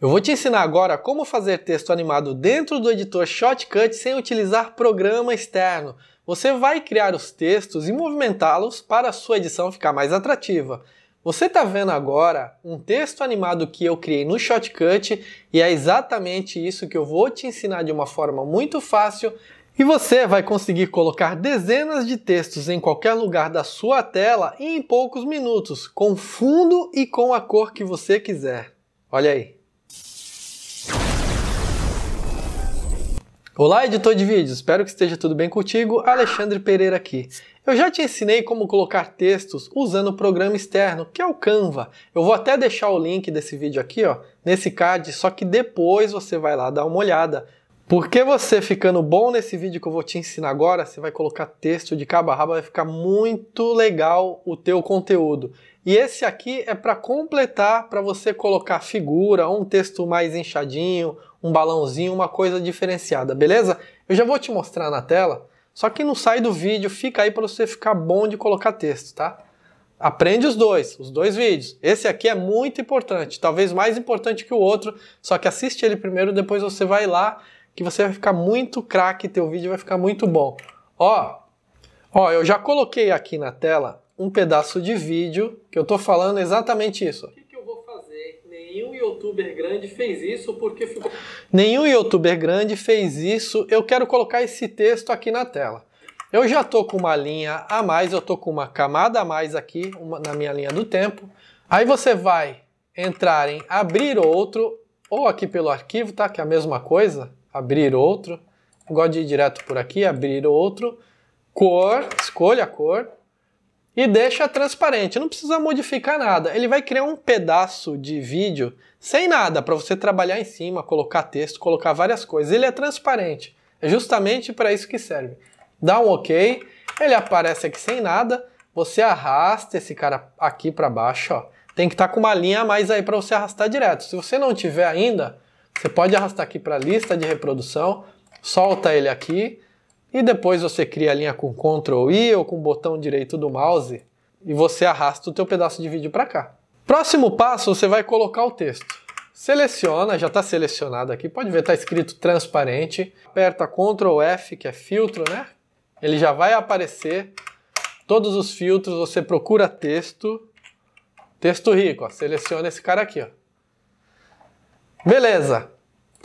Eu vou te ensinar agora como fazer texto animado dentro do editor Shotcut sem utilizar programa externo. Você vai criar os textos e movimentá-los para a sua edição ficar mais atrativa. Você está vendo agora um texto animado que eu criei no Shotcut e é exatamente isso que eu vou te ensinar de uma forma muito fácil e você vai conseguir colocar dezenas de textos em qualquer lugar da sua tela em poucos minutos, com fundo e com a cor que você quiser. Olha aí! Olá, editor de vídeos, espero que esteja tudo bem contigo. Alexandre Pereira aqui. Eu já te ensinei como colocar textos usando o programa externo, que é o Canva. Eu vou até deixar o link desse vídeo aqui, ó, nesse card, só que depois você vai lá dar uma olhada. Porque você ficando bom nesse vídeo que eu vou te ensinar agora, você vai colocar texto de cabo a rabo, vai ficar muito legal o teu conteúdo. E esse aqui é para completar, para você colocar figura, um texto mais inchadinho, um balãozinho, uma coisa diferenciada, beleza? Eu já vou te mostrar na tela, só que não sai do vídeo, fica aí para você ficar bom de colocar texto, tá? Aprende os dois, os dois vídeos. Esse aqui é muito importante, talvez mais importante que o outro, só que assiste ele primeiro, depois você vai lá, que você vai ficar muito craque, teu vídeo vai ficar muito bom. Ó, ó, eu já coloquei aqui na tela um pedaço de vídeo que eu tô falando exatamente isso. O que, que eu vou fazer? Nenhum youtuber grande fez isso porque ficou. Nenhum youtuber grande fez isso. Eu quero colocar esse texto aqui na tela. Eu já tô com uma linha a mais, eu tô com uma camada a mais aqui uma, na minha linha do tempo. Aí você vai entrar em abrir outro, ou aqui pelo arquivo, tá? Que é a mesma coisa, abrir outro. Eu gosto de ir direto por aqui, abrir outro. Cor, escolha a cor e deixa transparente, não precisa modificar nada. Ele vai criar um pedaço de vídeo sem nada para você trabalhar em cima, colocar texto, colocar várias coisas. Ele é transparente. É justamente para isso que serve. Dá um OK, ele aparece aqui sem nada. Você arrasta esse cara aqui para baixo, ó. Tem que estar tá com uma linha a mais aí para você arrastar direto. Se você não tiver ainda, você pode arrastar aqui para a lista de reprodução, solta ele aqui, e depois você cria a linha com Ctrl I ou com o botão direito do mouse e você arrasta o teu pedaço de vídeo para cá. Próximo passo, você vai colocar o texto. Seleciona, já está selecionado aqui, pode ver, está escrito transparente. Aperta Ctrl F, que é filtro, né? Ele já vai aparecer todos os filtros, você procura texto, texto rico, ó, seleciona esse cara aqui. Ó. Beleza,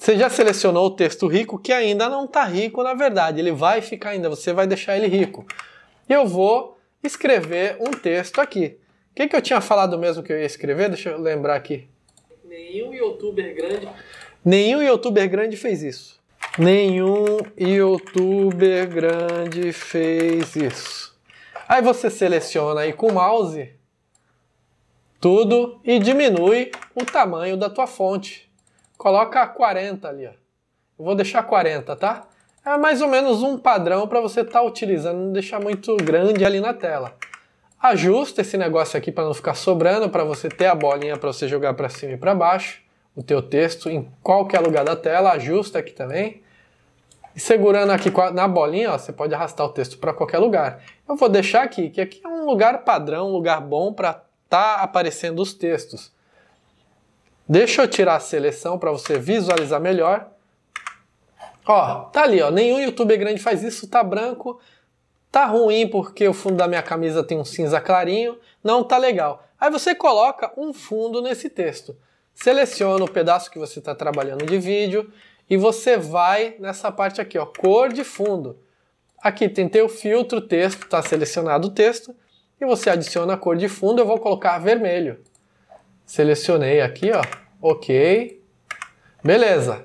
você já selecionou o texto rico que ainda não está rico, na verdade, ele vai ficar ainda, você vai deixar ele rico. Eu vou escrever um texto aqui. O que, que eu tinha falado mesmo que eu ia escrever? Deixa eu lembrar aqui. Nenhum youtuber grande. Nenhum youtuber grande fez isso. Nenhum youtuber grande fez isso. Aí você seleciona aí com o mouse tudo e diminui o tamanho da tua fonte. Coloca 40 ali, ó. Eu vou deixar 40, tá? É mais ou menos um padrão para você estar tá utilizando, não deixar muito grande ali na tela. Ajusta esse negócio aqui para não ficar sobrando, para você ter a bolinha para você jogar para cima e para baixo, o teu texto em qualquer lugar da tela, ajusta aqui também. E segurando aqui na bolinha, ó, você pode arrastar o texto para qualquer lugar. Eu vou deixar aqui, que aqui é um lugar padrão, um lugar bom para estar tá aparecendo os textos. Deixa eu tirar a seleção para você visualizar melhor. Ó, tá ali, ó. Nenhum youtuber grande faz isso, tá branco. Tá ruim porque o fundo da minha camisa tem um cinza clarinho, não tá legal. Aí você coloca um fundo nesse texto. Seleciona o pedaço que você está trabalhando de vídeo e você vai nessa parte aqui, ó, cor de fundo. Aqui tem teu filtro texto, está selecionado o texto, e você adiciona a cor de fundo, eu vou colocar vermelho. Selecionei aqui, ó. OK. Beleza.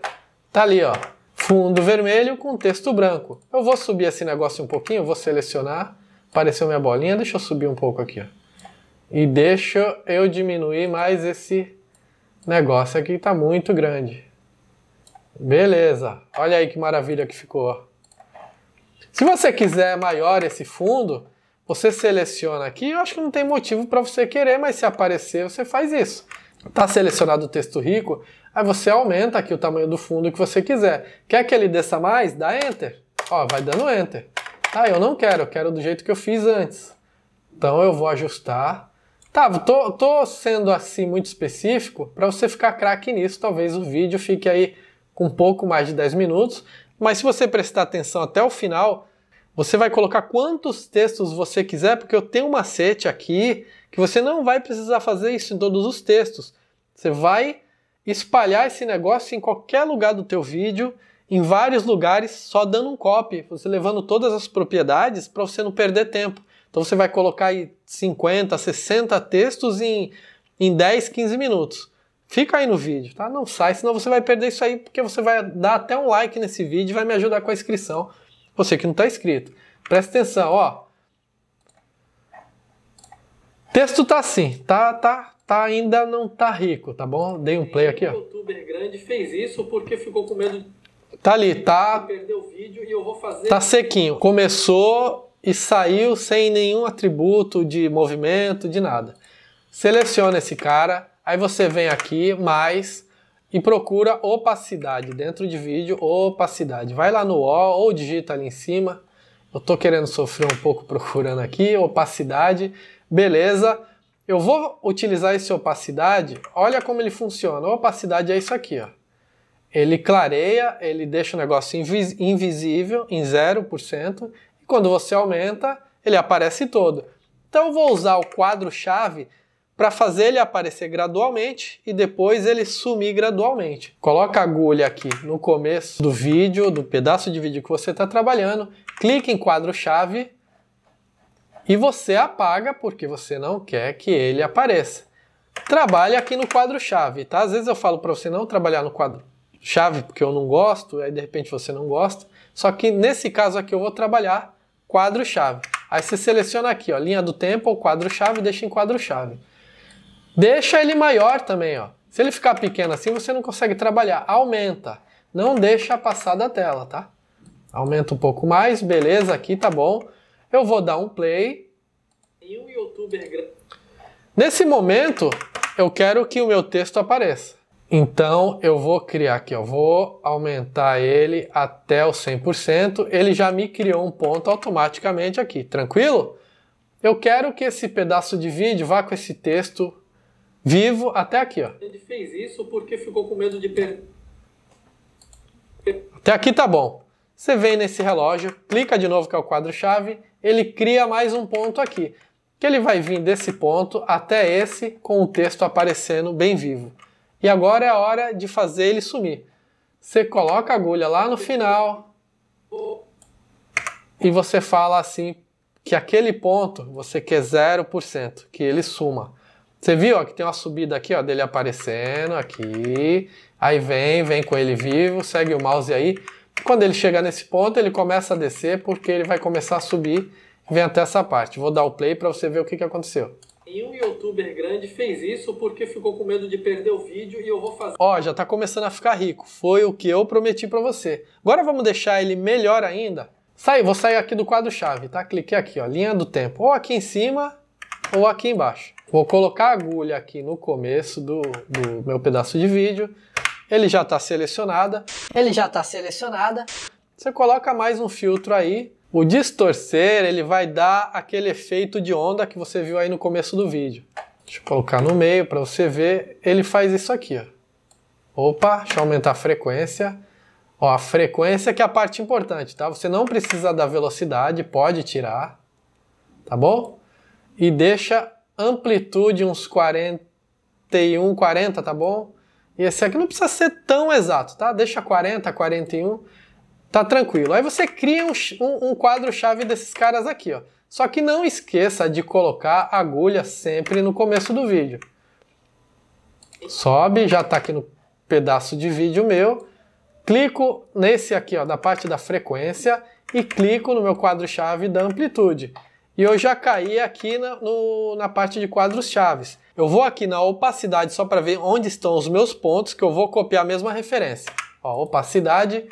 Tá ali, ó. Fundo vermelho com texto branco. Eu vou subir esse negócio um pouquinho, vou selecionar. Apareceu minha bolinha, deixa eu subir um pouco aqui, ó. E deixa eu diminuir mais esse negócio aqui, tá muito grande. Beleza. Olha aí que maravilha que ficou, ó. Se você quiser maior esse fundo, você seleciona aqui, eu acho que não tem motivo para você querer, mas se aparecer, você faz isso. Está selecionado o texto rico, aí você aumenta aqui o tamanho do fundo que você quiser. Quer que ele desça mais? Dá Enter. Ó, vai dando Enter. Ah, eu não quero, eu quero do jeito que eu fiz antes. Então eu vou ajustar. Tá, tô, tô sendo assim muito específico, para você ficar craque nisso, talvez o vídeo fique aí com um pouco mais de 10 minutos, mas se você prestar atenção até o final, você vai colocar quantos textos você quiser, porque eu tenho um macete aqui que você não vai precisar fazer isso em todos os textos. Você vai espalhar esse negócio em qualquer lugar do teu vídeo, em vários lugares, só dando um copy, você levando todas as propriedades para você não perder tempo. Então você vai colocar aí 50, 60 textos em, em 10, 15 minutos. Fica aí no vídeo, tá? Não sai, senão você vai perder isso aí, porque você vai dar até um like nesse vídeo e vai me ajudar com a inscrição. Você que não está inscrito. Presta atenção, ó. Texto tá assim, tá, tá, tá ainda não tá rico, tá bom? Dei um play aqui, ó. youtuber grande fez isso porque ficou com medo Tá ali, tá. Perdeu o vídeo e eu vou fazer Tá sequinho. Começou e saiu sem nenhum atributo de movimento, de nada. Seleciona esse cara, aí você vem aqui, mais e procura opacidade dentro de vídeo, opacidade. Vai lá no O ou digita ali em cima. Eu tô querendo sofrer um pouco procurando aqui, opacidade. Beleza? Eu vou utilizar esse opacidade. Olha como ele funciona. A opacidade é isso aqui, ó. Ele clareia, ele deixa o negócio invis invisível em 0% e quando você aumenta, ele aparece todo. Então eu vou usar o quadro chave para fazer ele aparecer gradualmente e depois ele sumir gradualmente. Coloca a agulha aqui no começo do vídeo, do pedaço de vídeo que você está trabalhando, clica em quadro-chave e você apaga porque você não quer que ele apareça. Trabalhe aqui no quadro-chave, tá? Às vezes eu falo para você não trabalhar no quadro-chave porque eu não gosto, aí de repente você não gosta. Só que nesse caso aqui eu vou trabalhar quadro-chave. Aí você seleciona aqui, ó, linha do tempo ou quadro-chave, deixa em quadro-chave. Deixa ele maior também, ó. Se ele ficar pequeno assim, você não consegue trabalhar. Aumenta. Não deixa passar da tela, tá? Aumenta um pouco mais, beleza, aqui tá bom. Eu vou dar um play. Um youtuber... Nesse momento, eu quero que o meu texto apareça. Então, eu vou criar aqui, ó. vou aumentar ele até o 100%. Ele já me criou um ponto automaticamente aqui, tranquilo? Eu quero que esse pedaço de vídeo vá com esse texto vivo até aqui, ó. Ele fez isso porque ficou com medo de perder. Até aqui tá bom. Você vem nesse relógio, clica de novo que é o quadro-chave, ele cria mais um ponto aqui, que ele vai vir desse ponto até esse com o texto aparecendo bem vivo. E agora é a hora de fazer ele sumir. Você coloca a agulha lá no final e você fala assim que aquele ponto você quer 0%, que ele suma. Você viu ó, que tem uma subida aqui ó, dele aparecendo aqui. Aí vem, vem com ele vivo, segue o mouse aí. Quando ele chegar nesse ponto, ele começa a descer porque ele vai começar a subir. Vem até essa parte. Vou dar o play para você ver o que, que aconteceu. E um youtuber grande fez isso porque ficou com medo de perder o vídeo e eu vou fazer. Ó, já tá começando a ficar rico. Foi o que eu prometi para você. Agora vamos deixar ele melhor ainda. Sai, vou sair aqui do quadro chave, tá? Cliquei aqui, ó, linha do tempo. Ou aqui em cima ou aqui embaixo. Vou colocar a agulha aqui no começo do, do meu pedaço de vídeo. Ele já está selecionada. Ele já está selecionada. Você coloca mais um filtro aí. O distorcer ele vai dar aquele efeito de onda que você viu aí no começo do vídeo. Deixa eu colocar no meio para você ver. Ele faz isso aqui. Ó. Opa, deixa eu aumentar a frequência. Ó, a frequência que é a parte importante, tá? Você não precisa da velocidade, pode tirar, tá bom? E deixa amplitude uns 41, 40, tá bom? E esse aqui não precisa ser tão exato, tá? Deixa 40, 41, tá tranquilo. Aí você cria um, um, um quadro-chave desses caras aqui, ó. Só que não esqueça de colocar a agulha sempre no começo do vídeo. Sobe, já está aqui no pedaço de vídeo meu. Clico nesse aqui, ó, da parte da frequência, e clico no meu quadro-chave da amplitude. E eu já caí aqui na, no, na parte de quadros chaves. Eu vou aqui na opacidade só para ver onde estão os meus pontos, que eu vou copiar a mesma referência. Ó, opacidade,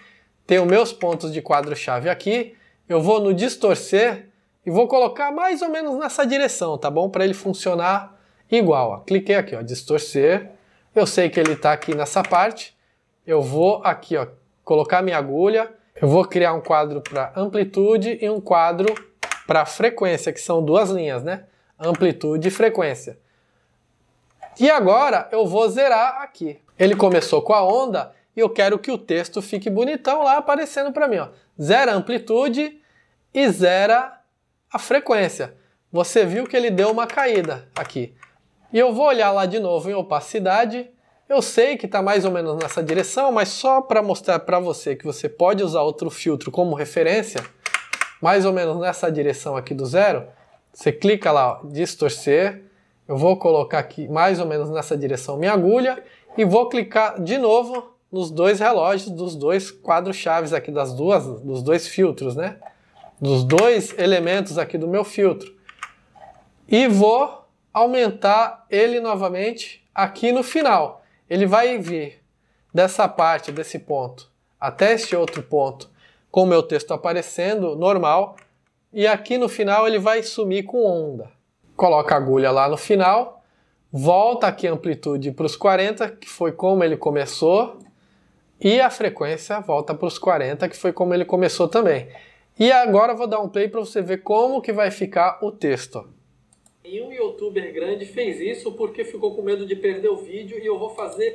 tenho meus pontos de quadro-chave aqui. Eu vou no distorcer e vou colocar mais ou menos nessa direção, tá bom? Para ele funcionar igual. Ó. Cliquei aqui, ó, distorcer. Eu sei que ele está aqui nessa parte. Eu vou aqui, ó, colocar minha agulha. Eu vou criar um quadro para amplitude e um quadro para frequência, que são duas linhas, né? Amplitude e frequência. E agora eu vou zerar aqui. Ele começou com a onda e eu quero que o texto fique bonitão lá aparecendo para mim. Ó. Zera a amplitude e zera a frequência. Você viu que ele deu uma caída aqui. E eu vou olhar lá de novo em opacidade. Eu sei que está mais ou menos nessa direção, mas só para mostrar para você que você pode usar outro filtro como referência, mais ou menos nessa direção aqui do zero, você clica lá, ó, distorcer, eu vou colocar aqui mais ou menos nessa direção minha agulha e vou clicar de novo nos dois relógios dos dois quadros chaves aqui das duas, dos dois filtros, né? Dos dois elementos aqui do meu filtro. E vou aumentar ele novamente aqui no final. Ele vai vir dessa parte, desse ponto, até este outro ponto com o meu texto aparecendo, normal, e aqui no final ele vai sumir com onda. Coloca a agulha lá no final, volta aqui a amplitude para os 40, que foi como ele começou, e a frequência volta para os 40, que foi como ele começou também. E agora eu vou dar um play para você ver como que vai ficar o texto. E um youtuber grande fez isso porque ficou com medo de perder o vídeo e eu vou fazer.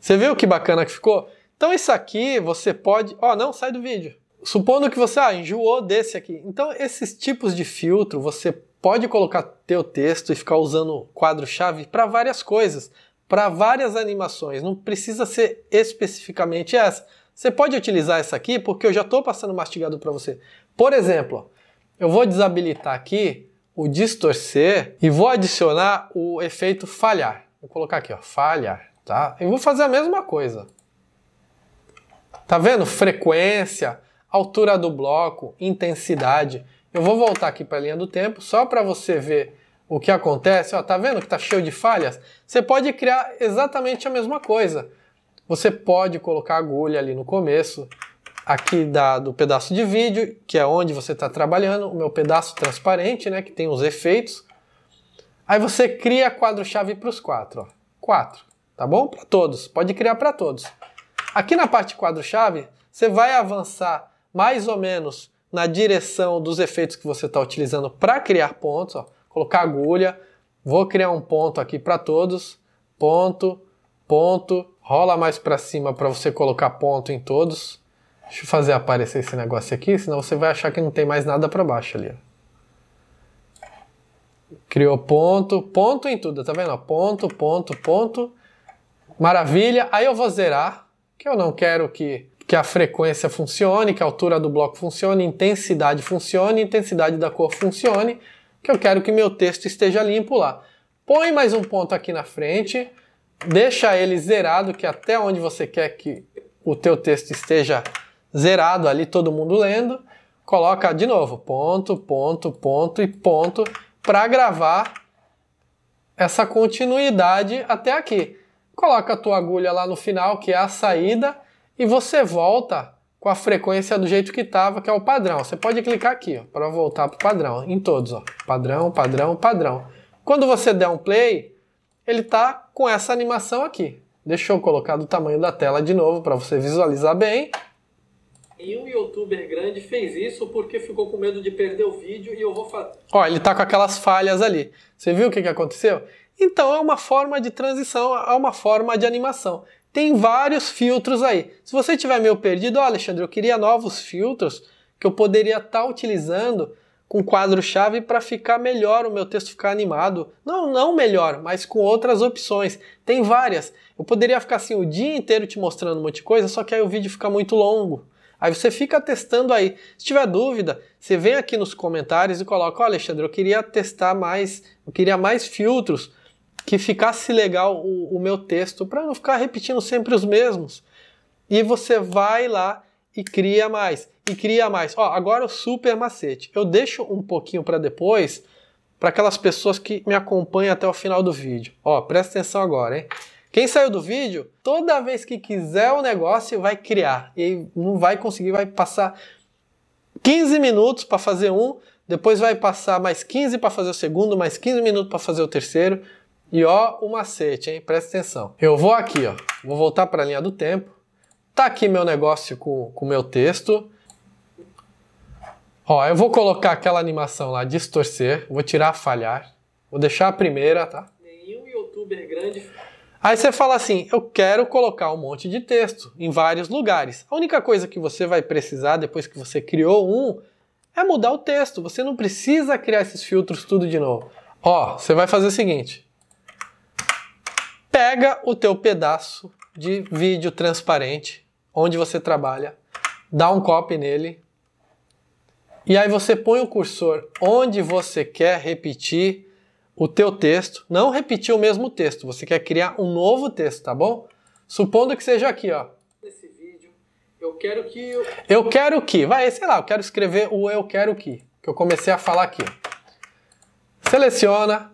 Você viu que bacana que ficou? Então isso aqui você pode... Ó, oh, não, sai do vídeo. Supondo que você ah, enjoou desse aqui. Então, esses tipos de filtro você pode colocar teu texto e ficar usando quadro-chave para várias coisas, para várias animações. Não precisa ser especificamente essa. Você pode utilizar essa aqui porque eu já estou passando mastigado para você. Por exemplo, eu vou desabilitar aqui o distorcer e vou adicionar o efeito falhar. Vou colocar aqui, ó, falhar, tá? E vou fazer a mesma coisa. Tá vendo? Frequência altura do bloco, intensidade. Eu vou voltar aqui para a linha do tempo só para você ver o que acontece. Ó, tá vendo que está cheio de falhas? Você pode criar exatamente a mesma coisa. Você pode colocar agulha ali no começo, aqui da, do pedaço de vídeo, que é onde você está trabalhando, o meu pedaço transparente, né, que tem os efeitos. Aí você cria quadro-chave para os quatro. Ó. Quatro, tá bom? Para todos, pode criar para todos. Aqui na parte quadro-chave, você vai avançar mais ou menos na direção dos efeitos que você está utilizando para criar pontos. Ó. Colocar agulha, vou criar um ponto aqui para todos, ponto, ponto, rola mais para cima para você colocar ponto em todos. Deixa eu fazer aparecer esse negócio aqui, senão você vai achar que não tem mais nada para baixo ali. Criou ponto, ponto em tudo, tá vendo? Ponto, ponto, ponto. Maravilha. Aí eu vou zerar, que eu não quero que que a frequência funcione, que a altura do bloco funcione, intensidade funcione, intensidade da cor funcione, que eu quero que meu texto esteja limpo lá. Põe mais um ponto aqui na frente, deixa ele zerado, que até onde você quer que o teu texto esteja zerado ali, todo mundo lendo. Coloca de novo ponto, ponto, ponto e ponto para gravar essa continuidade até aqui. Coloca a tua agulha lá no final, que é a saída, e você volta com a frequência do jeito que estava, que é o padrão. Você pode clicar aqui para voltar para o padrão, em todos. Ó. Padrão, padrão, padrão. Quando você der um play, ele está com essa animação aqui. Deixa eu colocar do tamanho da tela de novo para você visualizar bem. E um youtuber grande fez isso porque ficou com medo de perder o vídeo e eu vou fazer. Ó, ele tá com aquelas falhas ali. Você viu o que, que aconteceu? Então é uma forma de transição, é uma forma de animação tem vários filtros aí. Se você tiver meio perdido, oh, Alexandre, eu queria novos filtros que eu poderia estar tá utilizando com quadro-chave para ficar melhor, o meu texto ficar animado. Não, não melhor, mas com outras opções. Tem várias. Eu poderia ficar assim o dia inteiro te mostrando um monte de coisa, só que aí o vídeo fica muito longo. Aí você fica testando aí. Se tiver dúvida, você vem aqui nos comentários e coloca: oh, Alexandre, eu queria testar mais, eu queria mais filtros que ficasse legal o, o meu texto, para não ficar repetindo sempre os mesmos. E você vai lá e cria mais, e cria mais. Ó, agora o super macete. Eu deixo um pouquinho para depois, para aquelas pessoas que me acompanham até o final do vídeo. Ó, presta atenção agora, hein? Quem saiu do vídeo, toda vez que quiser o negócio, vai criar. E não vai conseguir, vai passar 15 minutos para fazer um, depois vai passar mais 15 para fazer o segundo, mais 15 minutos para fazer o terceiro. E ó o macete, hein? Presta atenção. Eu vou aqui, ó. Vou voltar para a linha do tempo. Tá aqui meu negócio com o meu texto. Ó, eu vou colocar aquela animação lá, distorcer. Vou tirar falhar. Vou deixar a primeira, tá? Nenhum youtuber grande... Aí você fala assim, eu quero colocar um monte de texto em vários lugares. A única coisa que você vai precisar depois que você criou um é mudar o texto. Você não precisa criar esses filtros tudo de novo. Ó, você vai fazer o seguinte: pega o teu pedaço de vídeo transparente onde você trabalha, dá um copy nele e aí você põe o cursor onde você quer repetir o teu texto, não repetir o mesmo texto, você quer criar um novo texto, tá bom? Supondo que seja aqui, ó. Esse vídeo, eu quero que eu... eu quero que, vai, sei lá, eu quero escrever o eu quero que, que eu comecei a falar aqui. Seleciona,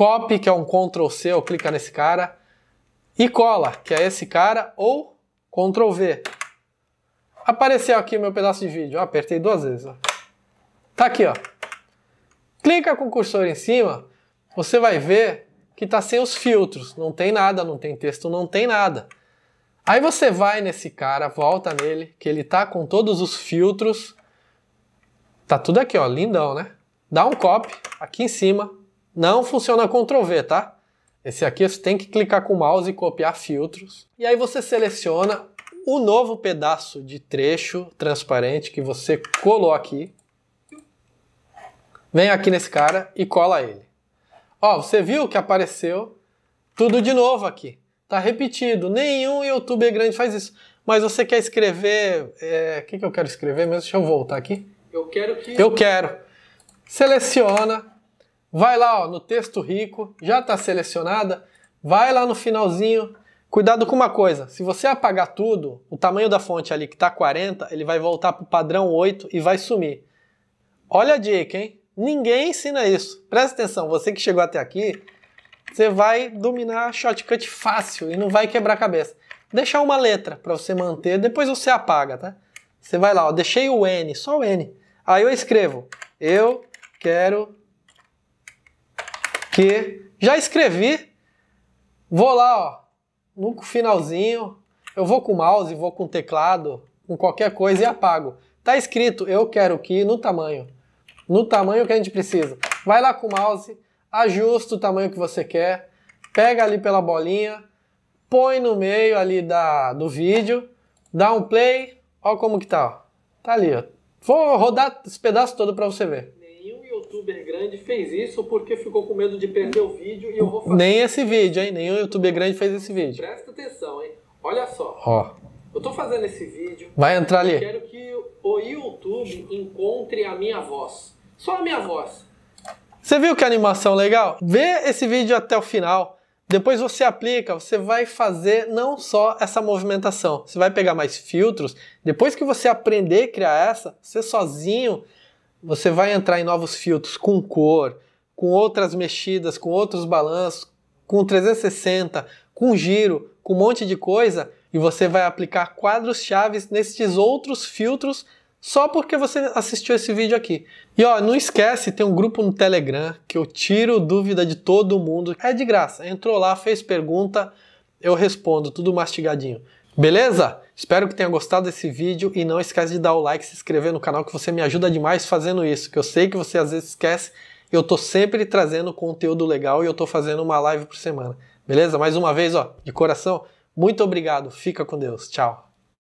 copy, que é um Ctrl C, eu clica nesse cara, e cola, que é esse cara, ou Ctrl V. Apareceu aqui o meu pedaço de vídeo, ó, apertei duas vezes. Ó. Tá aqui, ó. Clica com o cursor em cima, você vai ver que tá sem os filtros, não tem nada, não tem texto, não tem nada. Aí você vai nesse cara, volta nele, que ele tá com todos os filtros. Tá tudo aqui, ó, lindão, né? Dá um copy aqui em cima, não funciona Ctrl V, tá? Esse aqui você tem que clicar com o mouse e copiar filtros. E aí você seleciona o novo pedaço de trecho transparente que você colou aqui. Vem aqui nesse cara e cola ele. Ó, você viu que apareceu tudo de novo aqui. Tá repetido. Nenhum youtuber grande faz isso. Mas você quer escrever... É, o que, que eu quero escrever mesmo? Deixa eu voltar aqui. Eu quero que... Eu quero. Seleciona Vai lá ó, no texto rico, já está selecionada, vai lá no finalzinho. Cuidado com uma coisa, se você apagar tudo, o tamanho da fonte ali que está 40, ele vai voltar para o padrão 8 e vai sumir. Olha a dica, hein? Ninguém ensina isso. Presta atenção, você que chegou até aqui, você vai dominar shortcut fácil e não vai quebrar cabeça. Deixar uma letra para você manter, depois você apaga, tá? Você vai lá, ó, deixei o N, só o N. Aí eu escrevo, eu quero que já escrevi. Vou lá, ó, no finalzinho, eu vou com o mouse, vou com o teclado, com qualquer coisa e apago. Tá escrito, eu quero que no tamanho, no tamanho que a gente precisa. Vai lá com o mouse, ajusta o tamanho que você quer, pega ali pela bolinha, põe no meio ali da, do vídeo, dá um play, ó como que tá, ó. Tá ali, ó. Vou rodar esse pedaço todo para você ver youtuber grande fez isso porque ficou com medo de perder o vídeo e eu vou fazer. Nem esse vídeo, hein? Nenhum youtuber grande fez esse vídeo. Presta atenção, hein? Olha só. Ó. Eu tô fazendo esse vídeo. Vai entrar ali. Eu quero que o YouTube encontre a minha voz. Só a minha voz. Você viu que animação legal? Vê esse vídeo até o final. Depois você aplica, você vai fazer não só essa movimentação, você vai pegar mais filtros. Depois que você aprender a criar essa, você sozinho você vai entrar em novos filtros com cor, com outras mexidas, com outros balanços, com 360, com giro, com um monte de coisa e você vai aplicar quadros chaves nesses outros filtros só porque você assistiu esse vídeo aqui. E ó, não esquece, tem um grupo no Telegram que eu tiro dúvida de todo mundo. É de graça. Entrou lá, fez pergunta, eu respondo tudo mastigadinho. Beleza? Espero que tenha gostado desse vídeo e não esquece de dar o like, se inscrever no canal que você me ajuda demais fazendo isso, que eu sei que você às vezes esquece. Eu tô sempre trazendo conteúdo legal e eu tô fazendo uma live por semana. Beleza? Mais uma vez, ó, de coração, muito obrigado. Fica com Deus. Tchau.